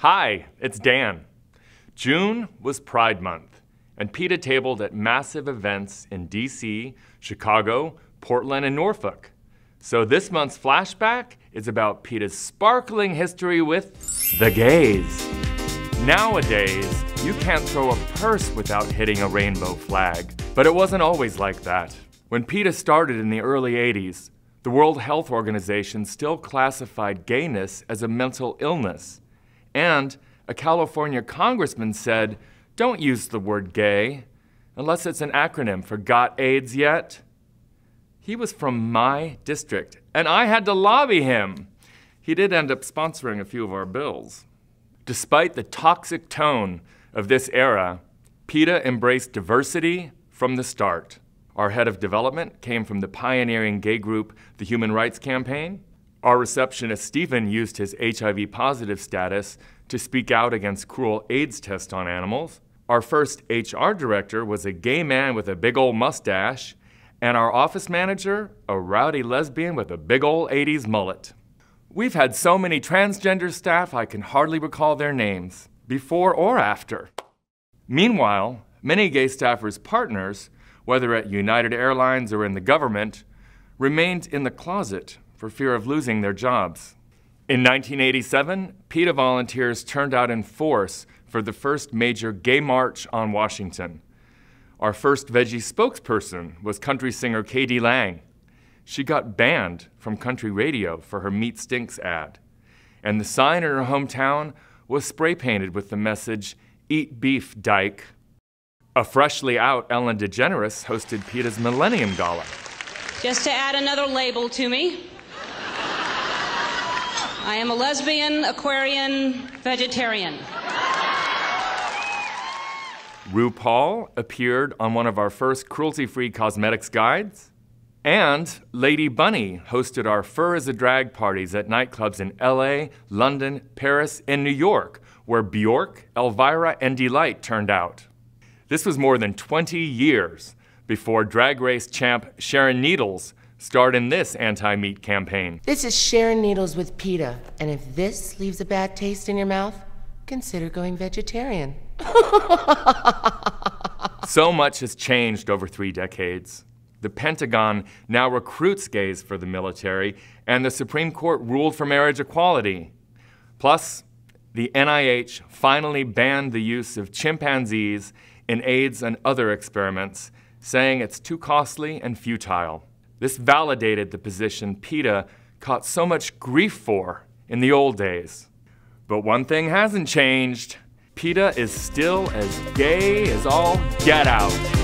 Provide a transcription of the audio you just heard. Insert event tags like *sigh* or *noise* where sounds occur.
Hi, it's Dan. June was Pride Month, and PETA tabled at massive events in DC, Chicago, Portland, and Norfolk. So this month's flashback is about PETA's sparkling history with the gays. Nowadays, you can't throw a purse without hitting a rainbow flag, but it wasn't always like that. When PETA started in the early 80s, the World Health Organization still classified gayness as a mental illness, and a California congressman said, don't use the word gay unless it's an acronym for Got AIDS Yet. He was from my district, and I had to lobby him. He did end up sponsoring a few of our bills. Despite the toxic tone of this era, PETA embraced diversity from the start. Our head of development came from the pioneering gay group, the Human Rights Campaign. Our receptionist, Stephen, used his HIV positive status to speak out against cruel AIDS tests on animals. Our first HR director was a gay man with a big old mustache, and our office manager, a rowdy lesbian with a big old 80s mullet. We've had so many transgender staff, I can hardly recall their names, before or after. Meanwhile, many gay staffers' partners, whether at United Airlines or in the government, remained in the closet for fear of losing their jobs. In 1987, PETA volunteers turned out in force for the first major gay march on Washington. Our first veggie spokesperson was country singer Katie Lang. She got banned from country radio for her Meat Stinks ad. And the sign in her hometown was spray painted with the message, Eat Beef, Dyke. A freshly out Ellen DeGeneres hosted PETA's Millennium Gala. Just to add another label to me, I am a lesbian, Aquarian, vegetarian. RuPaul appeared on one of our first cruelty free cosmetics guides. And Lady Bunny hosted our Fur as a Drag parties at nightclubs in LA, London, Paris, and New York, where Bjork, Elvira, and Delight turned out. This was more than 20 years before drag race champ Sharon Needles Start in this anti-meat campaign. This is Sharon Needles with PETA, and if this leaves a bad taste in your mouth, consider going vegetarian. *laughs* so much has changed over three decades. The Pentagon now recruits gays for the military, and the Supreme Court ruled for marriage equality. Plus, the NIH finally banned the use of chimpanzees in AIDS and other experiments, saying it's too costly and futile. This validated the position PETA caught so much grief for in the old days. But one thing hasn't changed. PETA is still as gay as all get out.